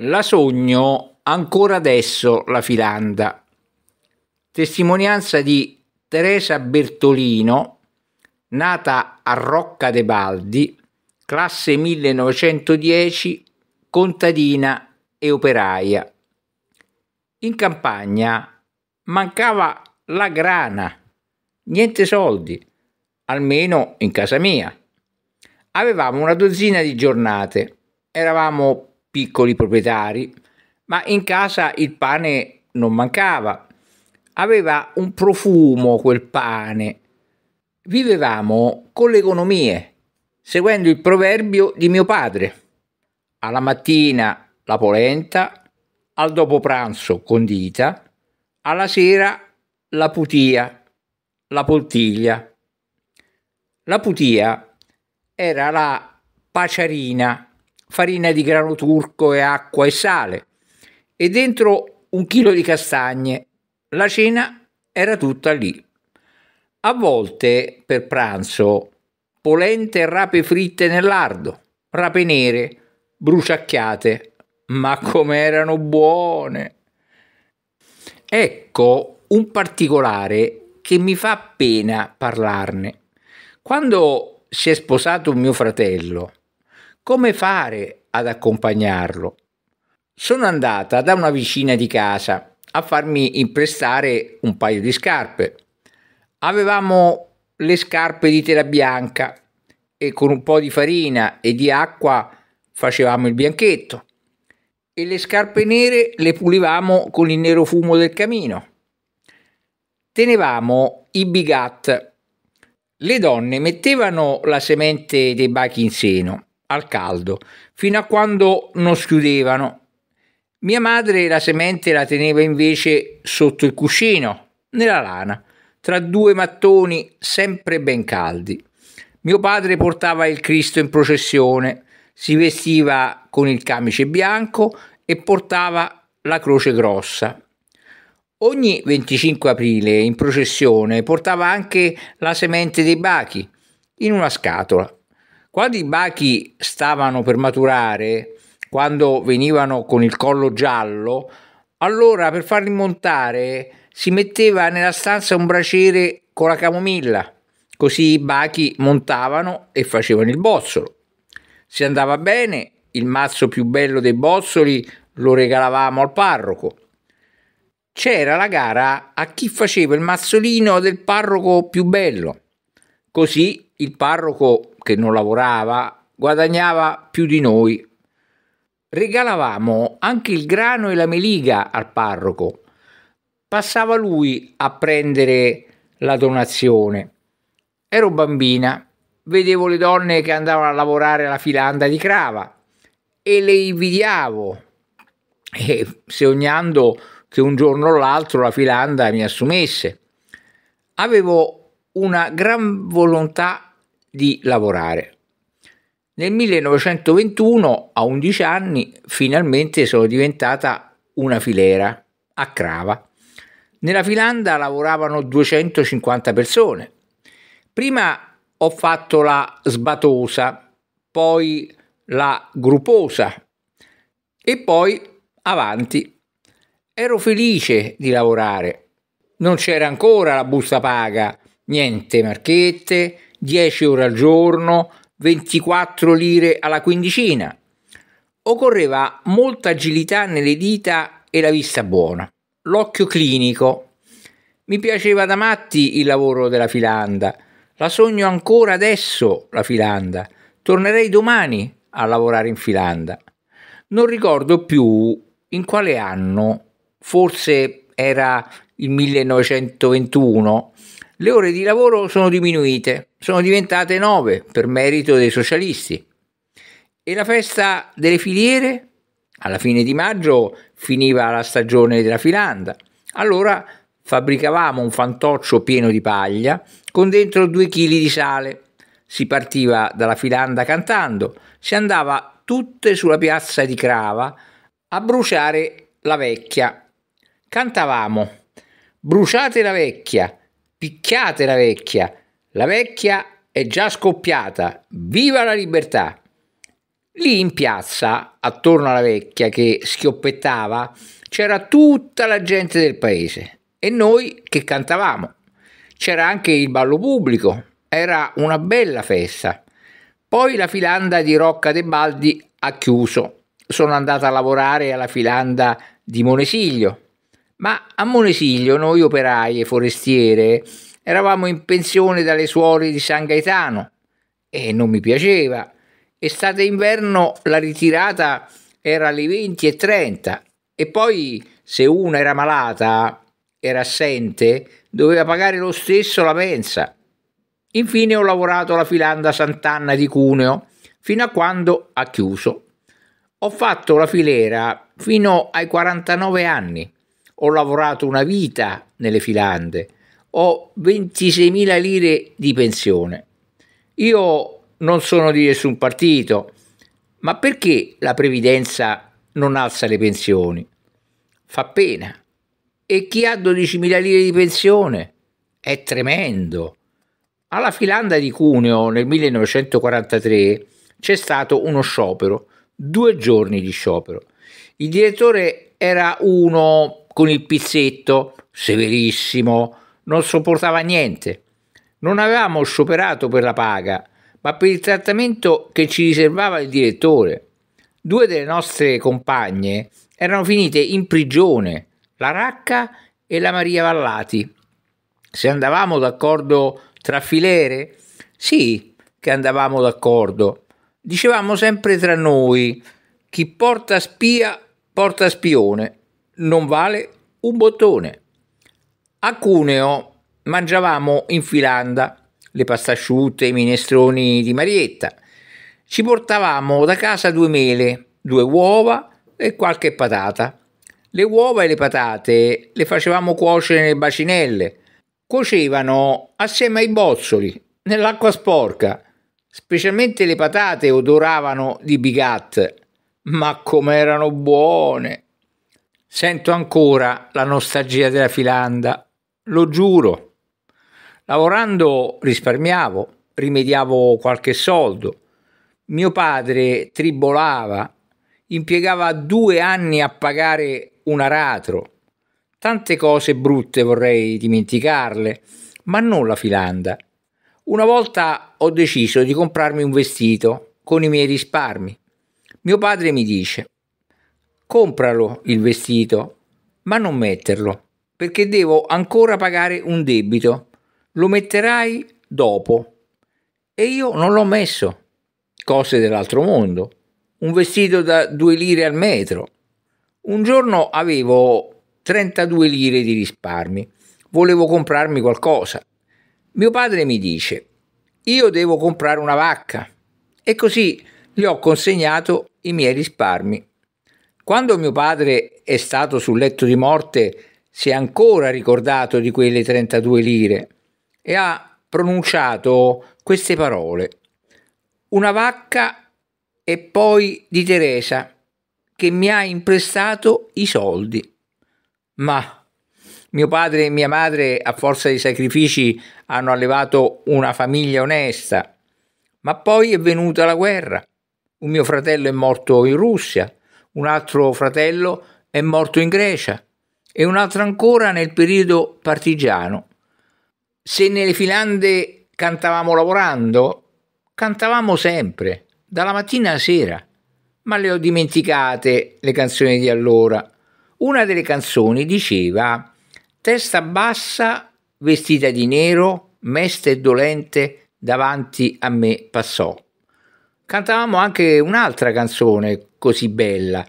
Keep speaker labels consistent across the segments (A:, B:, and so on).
A: La sogno ancora adesso la Filanda. Testimonianza di Teresa Bertolino, nata a Rocca de Baldi, classe 1910, contadina e operaia. In campagna mancava la grana, niente soldi, almeno in casa mia. Avevamo una dozzina di giornate, eravamo piccoli proprietari, ma in casa il pane non mancava. Aveva un profumo quel pane. Vivevamo con le economie, seguendo il proverbio di mio padre. Alla mattina la polenta, al dopo pranzo condita, alla sera la putia, la poltiglia. La putia era la paciarina farina di grano turco e acqua e sale, e dentro un chilo di castagne. La cena era tutta lì. A volte, per pranzo, polente e rape fritte nel lardo, rape nere, bruciacchiate, ma come erano buone! Ecco un particolare che mi fa pena parlarne. Quando si è sposato mio fratello, come fare ad accompagnarlo? Sono andata da una vicina di casa a farmi imprestare un paio di scarpe. Avevamo le scarpe di tela bianca e con un po' di farina e di acqua facevamo il bianchetto e le scarpe nere le pulivamo con il nero fumo del camino. Tenevamo i bigat. Le donne mettevano la semente dei bachi in seno al caldo, fino a quando non schiudevano. Mia madre la semente la teneva invece sotto il cuscino, nella lana, tra due mattoni sempre ben caldi. Mio padre portava il Cristo in processione, si vestiva con il camice bianco e portava la croce grossa. Ogni 25 aprile in processione portava anche la semente dei bachi in una scatola. Quando i bachi stavano per maturare, quando venivano con il collo giallo, allora per farli montare si metteva nella stanza un braciere con la camomilla, così i bachi montavano e facevano il bozzolo. Se andava bene, il mazzo più bello dei bozzoli lo regalavamo al parroco. C'era la gara a chi faceva il mazzolino del parroco più bello. Così il parroco, che non lavorava, guadagnava più di noi. Regalavamo anche il grano e la meliga al parroco. Passava lui a prendere la donazione. Ero bambina, vedevo le donne che andavano a lavorare alla filanda di Crava e le invidiavo, e sognando che un giorno o l'altro la filanda mi assumesse. Avevo una gran volontà di lavorare. Nel 1921, a 11 anni, finalmente sono diventata una filera a Crava. Nella filanda lavoravano 250 persone. Prima ho fatto la sbatosa, poi la gruposa e poi avanti. Ero felice di lavorare. Non c'era ancora la busta paga, niente marchette, 10 ore al giorno, 24 lire alla quindicina. Occorreva molta agilità nelle dita e la vista buona, l'occhio clinico. Mi piaceva da matti il lavoro della filanda, la sogno ancora adesso la filanda, tornerei domani a lavorare in filanda. Non ricordo più in quale anno, forse era il 1921, le ore di lavoro sono diminuite, sono diventate 9 per merito dei socialisti. E la festa delle filiere? Alla fine di maggio finiva la stagione della filanda. Allora fabbricavamo un fantoccio pieno di paglia con dentro due chili di sale. Si partiva dalla filanda cantando, si andava tutte sulla piazza di Crava a bruciare la vecchia. Cantavamo Bruciate la vecchia, Picchiate la vecchia, la vecchia è già scoppiata, viva la libertà! Lì in piazza, attorno alla vecchia che schioppettava, c'era tutta la gente del paese e noi che cantavamo. C'era anche il ballo pubblico, era una bella festa. Poi la filanda di Rocca de Baldi ha chiuso. Sono andata a lavorare alla filanda di Monesiglio. Ma a Monesiglio noi operai e forestiere eravamo in pensione dalle suore di San Gaetano e non mi piaceva. Estate e inverno la ritirata era alle 20 e 30 e poi se una era malata, era assente, doveva pagare lo stesso la mensa. Infine ho lavorato alla filanda Sant'Anna di Cuneo fino a quando ha chiuso. Ho fatto la filera fino ai 49 anni ho lavorato una vita nelle filande, ho 26.000 lire di pensione. Io non sono di nessun partito, ma perché la previdenza non alza le pensioni? Fa pena. E chi ha 12.000 lire di pensione? È tremendo. Alla Filanda di Cuneo nel 1943 c'è stato uno sciopero, due giorni di sciopero. Il direttore era uno con il pizzetto, severissimo, non sopportava niente. Non avevamo scioperato per la paga, ma per il trattamento che ci riservava il direttore. Due delle nostre compagne erano finite in prigione, la Racca e la Maria Vallati. Se andavamo d'accordo tra filere? Sì, che andavamo d'accordo. Dicevamo sempre tra noi, chi porta spia, porta spione non vale un bottone. A Cuneo mangiavamo in filanda le pastasciutte, i minestroni di Marietta. Ci portavamo da casa due mele, due uova e qualche patata. Le uova e le patate le facevamo cuocere nelle bacinelle. Cuocevano assieme ai bozzoli, nell'acqua sporca. Specialmente le patate odoravano di bigat. Ma com'erano buone! Sento ancora la nostalgia della Filanda, lo giuro. Lavorando risparmiavo, rimediavo qualche soldo. Mio padre tribolava, impiegava due anni a pagare un aratro. Tante cose brutte vorrei dimenticarle, ma non la Filanda. Una volta ho deciso di comprarmi un vestito con i miei risparmi. Mio padre mi dice, Compralo il vestito, ma non metterlo, perché devo ancora pagare un debito. Lo metterai dopo. E io non l'ho messo. Cose dell'altro mondo. Un vestito da due lire al metro. Un giorno avevo 32 lire di risparmi. Volevo comprarmi qualcosa. Mio padre mi dice, io devo comprare una vacca. E così gli ho consegnato i miei risparmi. Quando mio padre è stato sul letto di morte, si è ancora ricordato di quelle 32 lire e ha pronunciato queste parole. Una vacca e poi di Teresa che mi ha imprestato i soldi. Ma mio padre e mia madre, a forza di sacrifici, hanno allevato una famiglia onesta. Ma poi è venuta la guerra. Un mio fratello è morto in Russia un altro fratello è morto in Grecia e un altro ancora nel periodo partigiano. Se nelle Finlande cantavamo lavorando, cantavamo sempre, dalla mattina alla sera, ma le ho dimenticate le canzoni di allora. Una delle canzoni diceva Testa bassa, vestita di nero, mesta e dolente, davanti a me passò cantavamo anche un'altra canzone così bella,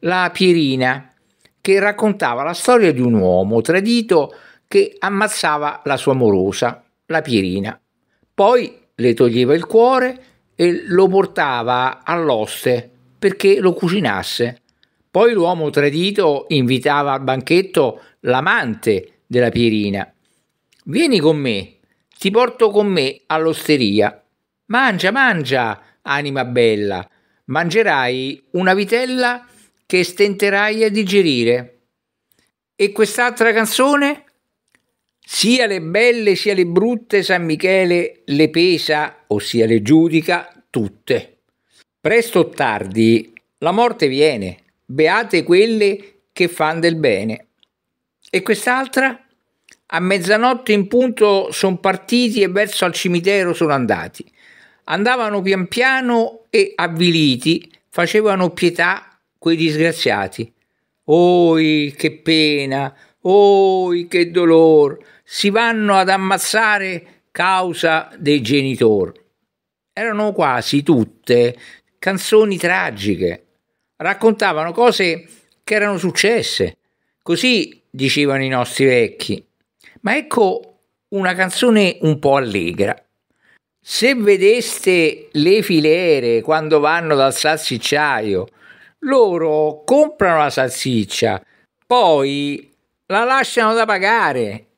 A: La Pierina, che raccontava la storia di un uomo tradito che ammazzava la sua amorosa, la Pierina. Poi le toglieva il cuore e lo portava all'oste perché lo cucinasse. Poi l'uomo tradito invitava al banchetto l'amante della Pierina. Vieni con me, ti porto con me all'osteria. Mangia, mangia, anima bella, mangerai una vitella che stenterai a digerire. E quest'altra canzone? Sia le belle sia le brutte, San Michele le pesa, ossia le giudica, tutte. Presto o tardi la morte viene, beate quelle che fan del bene. E quest'altra? A mezzanotte in punto sono partiti e verso al cimitero sono andati. Andavano pian piano e avviliti, facevano pietà quei disgraziati. Oi, che pena! Oi, che dolor! Si vanno ad ammazzare causa dei genitori. Erano quasi tutte canzoni tragiche. Raccontavano cose che erano successe. Così dicevano i nostri vecchi. Ma ecco una canzone un po' allegra se vedeste le filiere quando vanno dal salsicciaio, loro comprano la salsiccia, poi la lasciano da pagare